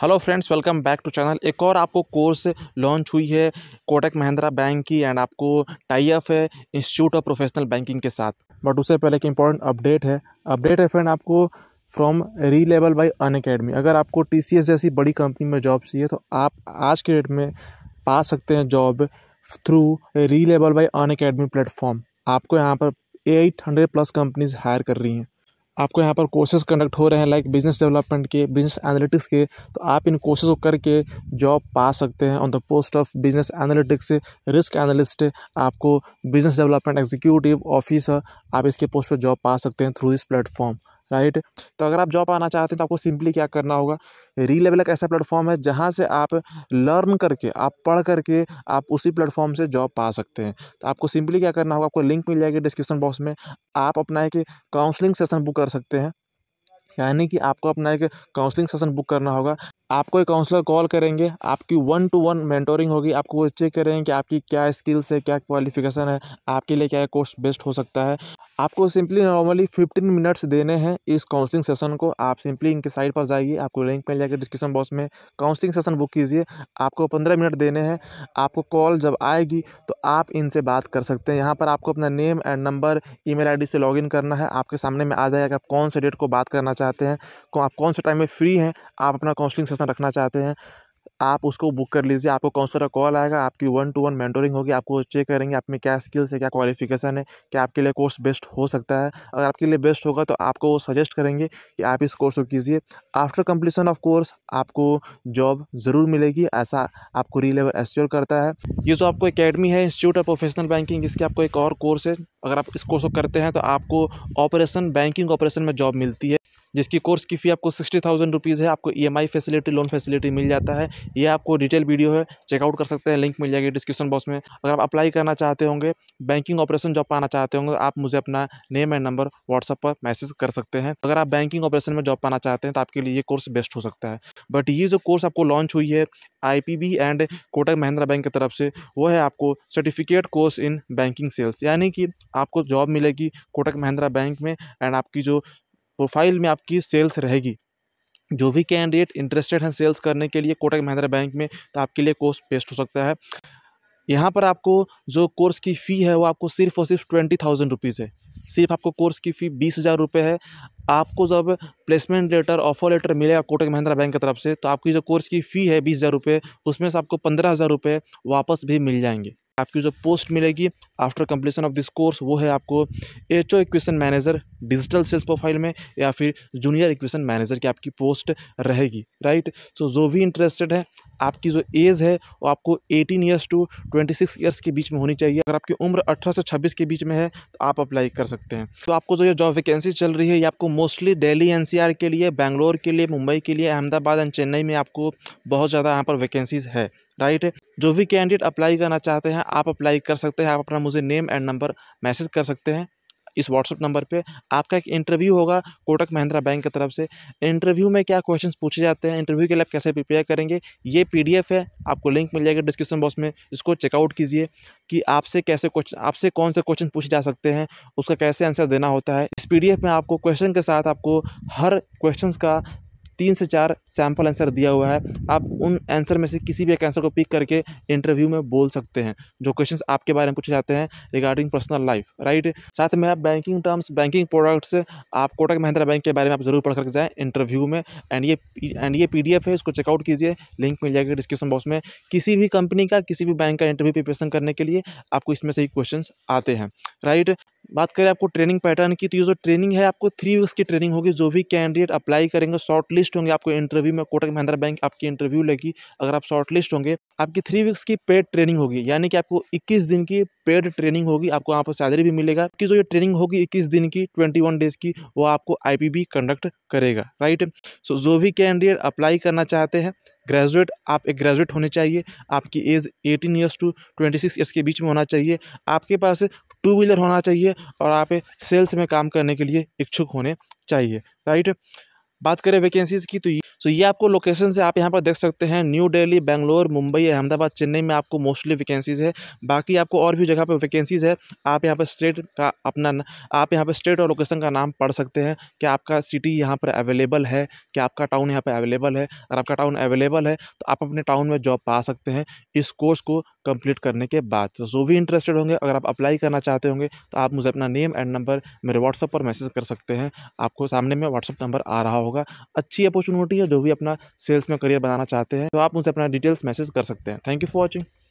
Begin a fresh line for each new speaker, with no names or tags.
hello friends welcome back to channel एक और आपको कोर्स लॉन्च हुई है कोटक महिंद्रा बैंक की एंड आपको टाई अप है इंस्टीट्यूट ऑफ प्रोफेशनल बैंकिंग के साथ बट उससे पहले एक इंपॉर्टेंट अपडेट है अपडेट है फ्रेंड आपको from Relevel by Unacademy अगर आपको टी जैसी बड़ी कंपनी में जॉब चाहिए तो आप आज के डेट में पा सकते हैं job through Relevel by Unacademy platform आपको यहाँ पर eight hundred plus companies hire कर रही हैं आपको यहाँ पर कोर्सेज कंडक्ट हो रहे हैं लाइक बिजनेस डेवलपमेंट के बिजनेस एनालिटिक्स के तो आप इन कोर्सेज को करके जॉब पा सकते हैं on the post of business analytics risk analyst आपको बिजनेस डेवलपमेंट एग्जीक्यूटिव ऑफिसर आप इसके पोस्ट पर जॉब पा सकते हैं थ्रू दिस प्लेटफॉर्म राइट तो अगर आप जॉब आना चाहते हैं तो आपको सिंपली क्या करना होगा री लेवल एक ऐसा प्लेटफॉर्म है जहाँ से आप लर्न करके आप पढ़ करके आप उसी प्लेटफॉर्म से जॉब पा सकते हैं तो आपको सिंपली क्या करना होगा आपको लिंक मिल जाएगी डिस्क्रिप्शन बॉक्स में आप अपना एक काउंसलिंग सेशन बुक कर सकते हैं यानी कि आपको अपना एक काउंसलिंग सेशन बुक करना होगा आपको एक काउंसलर कॉल करेंगे आपकी वन टू वन मेंटोरिंग होगी आपको वो चेक करेंगे कि आपकी क्या स्किल्स है क्या क्वालिफिकेशन है आपके लिए क्या कोर्स बेस्ट हो सकता है आपको सिंपली नॉर्मली फिफ्टीन मिनट्स देने हैं इस काउंसलिंग सेशन को आप सिंपली इनके साइड पर जाइए आपको लिंक में जाएगा डिस्क्रिप्शन बॉक्स में काउंसलिंग सेशन बुक कीजिए आपको पंद्रह मिनट देने हैं आपको कॉल जब आएगी तो आप इनसे बात कर सकते हैं यहाँ पर आपको अपना name and number email से लॉग करना है आपके सामने में आ जाएगा आप कौन से डेट को बात करना चाहते हैं आप कौन से टाइम में फ्री हैं आप अपना काउंसलिंग सेशन रखना चाहते हैं आप उसको बुक कर लीजिए आपको काउंसलर का कॉल आएगा आपकी वन टू वन मेंटोरिंग होगी आपको चेक करेंगे आप में क्या स्किल्स है क्या क्वालिफिकेशन है क्या आपके लिए कोर्स बेस्ट हो सकता है अगर आपके लिए बेस्ट होगा तो आपको वो सजेस्ट करेंगे कि आप इस कोर्स को कीजिए आफ्टर कम्प्लीसन ऑफ कोर्स आपको जॉब ज़रूर मिलेगी ऐसा आपको रीलेवल एश्योर करता है ये जो आपको अकेडमी है इंस्टीट्यूट ऑफ प्रोफेशनल बैंकिंग इसकी आपको एक और कोर्स है अगर आप इस कोर्स को करते हैं तो आपको ऑपरेशन बैंकिंग ऑपरेशन में जॉब मिलती है जिसकी कोर्स की फ़ी आपको सिक्सटी थाउजेंड रुपीज़ है आपको ई फैसिलिटी लोन फैसिलिटी मिल जाता है ये आपको डिटेल वीडियो है चेकआउट कर सकते हैं लिंक मिल जाएगी डिस्क्रिप्शन बॉक्स में अगर आप अप्लाई करना चाहते होंगे बैंकिंग ऑपरेशन जॉब पाना चाहते होंगे आप मुझे अपना नेम एंड नंबर व्हाट्सअप पर मैसेज कर सकते हैं अगर आप बैंकिंग ऑपरेशन में जॉब पाना चाहते हैं तो आपके लिए ये कोर्स बेस्ट हो सकता है बट ये जो कोर्स आपको लॉन्च हुई है आई एंड कोटक महिंद्रा बैंक की तरफ से वो है आपको certificate course in banking sales यानी कि आपको जॉब मिलेगी कोटक महिंद्रा बैंक में एंड आपकी जो प्रोफाइल में आपकी सेल्स रहेगी जो भी कैंडिडेट इंटरेस्टेड हैं सेल्स करने के लिए कोटक महिंद्रा बैंक में तो आपके लिए कोर्स बेस्ट हो सकता है यहाँ पर आपको जो कोर्स की फ़ी है वो आपको सिर्फ और सिर्फ ट्वेंटी थाउजेंड रुपीज़ है सिर्फ आपको कोर्स की फ़ी बीस हज़ार रुपये है आपको जब प्लेसमेंट लेटर ऑफर लेटर मिलेगा कोटक महिंद्रा बैंक की तरफ से तो आपकी जो कोर्स की फ़ी है बीस हज़ार रुपये उसमें से आपको पंद्रह हज़ार रुपये वापस भी मिल जाएंगे आपकी जो पोस्ट मिलेगी after completion of this course वो है आपको H O acquisition manager digital sales profile में या फिर जूनियर इक्वेशन मैनेजर की आपकी पोस्ट रहेगी राइट सो so, जो भी इंटरेस्टेड है आपकी जो एज है वो आपको 18 इयर्स टू 26 इयर्स के बीच में होनी चाहिए अगर आपकी उम्र 18 से 26 के बीच में है तो आप अप्लाई कर सकते हैं तो आपको जो ये जॉब वैकेंसी चल रही है ये आपको मोस्टली दिल्ली एनसीआर के लिए बैंगलोर के लिए मुंबई के लिए अहमदाबाद एंड चेन्नई में आपको बहुत ज़्यादा यहाँ पर वैकेंसीज़ है राइट जो भी कैंडिडेट अप्लाई करना चाहते हैं आप अप्लाई कर सकते हैं आप अपना मुझे नेम एंड नंबर मैसेज कर सकते हैं इस व्हाट्सअप नंबर पे आपका एक इंटरव्यू होगा कोटक महिंद्रा बैंक की तरफ से इंटरव्यू में क्या क्वेश्चंस पूछे जाते हैं इंटरव्यू के लिए आप कैसे प्रिपेयर करेंगे ये पीडीएफ है आपको लिंक मिल जाएगा डिस्क्रिप्शन बॉक्स में इसको चेकआउट कीजिए कि आपसे कैसे क्वेश्चन आपसे कौन से क्वेश्चन पूछे जा सकते हैं उसका कैसे आंसर देना होता है इस पी में आपको क्वेश्चन के साथ आपको हर क्वेश्चन का तीन से चार सैम्पल आंसर दिया हुआ है आप उन आंसर में से किसी भी एक आंसर को पिक करके इंटरव्यू में बोल सकते हैं जो क्वेश्चन आपके बारे में पूछे जाते हैं रिगार्डिंग पर्सनल लाइफ राइट साथ में आप बैंकिंग टर्म्स बैंकिंग प्रोडक्ट्स आप कोटक महिंद्रा बैंक के बारे में आप जरूर पढ़ करके जाएँ इंटरव्यू में एंड ये एंड ये पी है इसको चेकआउट कीजिए लिंक मिल जाएगा डिस्क्रिप्शन बॉक्स में किसी भी कंपनी का किसी भी बैंक का इंटरव्यू प्रिपरेशन करने के लिए आपको इसमें से ही क्वेश्चन आते हैं राइट बात करें आपको ट्रेनिंग पैटर्न की तो ये जो ट्रेनिंग है आपको थ्री वीक्स की ट्रेनिंग होगी जो भी कैंडिडेट अप्लाई करेंगे शॉर्ट लिस्ट लिस्ट होंगे आपको इंटरव्यू में कोटक महिंद्रा बैंक आपकी इंटरव्यू लेगी अगर आप शॉर्ट लिस्ट होंगे आपकी थ्री वीक्स की पेड ट्रेनिंग होगी यानी कि आपको इक्कीस दिन की पेड ट्रेनिंग होगी आपको वहाँ पर सैलरी भी मिलेगा कि जो ये ट्रेनिंग होगी इक्कीस दिन की ट्वेंटी वन डेज की वो आपको आई कंडक्ट करेगा राइट सो जो भी कैंडिडेट अप्लाई करना चाहते हैं ग्रेजुएट आप एक ग्रेजुएट होने चाहिए आपकी एज 18 इयर्स टू 26 इयर्स के बीच में होना चाहिए आपके पास टू व्हीलर होना चाहिए और आप सेल्स में काम करने के लिए इच्छुक होने चाहिए राइट बात करें वैकेंसीज़ की तो सो ये आपको लोकेशन से आप यहाँ पर देख सकते हैं न्यू दिल्ली बेंगलोर मुंबई अहमदाबाद चेन्नई में आपको मोस्टली वैकेंसीज़ है बाकी आपको और भी जगह पर वैकेंसीज़ है आप यहाँ पर स्टेट का अपना आप यहाँ पर स्टेट और लोकेशन का नाम पढ़ सकते हैं कि आपका सिटी यहाँ पर अवेलेबल है कि आपका टाउन यहाँ पर अवेलेबल है और आपका टाउन अवेलेबल है तो आप अपने टाउन में जॉब पा सकते हैं इस कोर्स को कंप्लीट करने के बाद तो जो भी इंटरेस्टेड होंगे अगर आप अप्लाई करना चाहते होंगे तो आप मुझे अपना नेम एंड नंबर मेरे व्हाट्सअप पर मैसेज कर सकते हैं आपको सामने में व्हाट्सअप नंबर आ रहा होगा अच्छी अपॉर्चुनिटी है जो भी अपना सेल्स में करियर बनाना चाहते हैं तो आप मुझे अपना डिटेल्स मैसेज कर सकते हैं थैंक यू फॉर वॉचिंग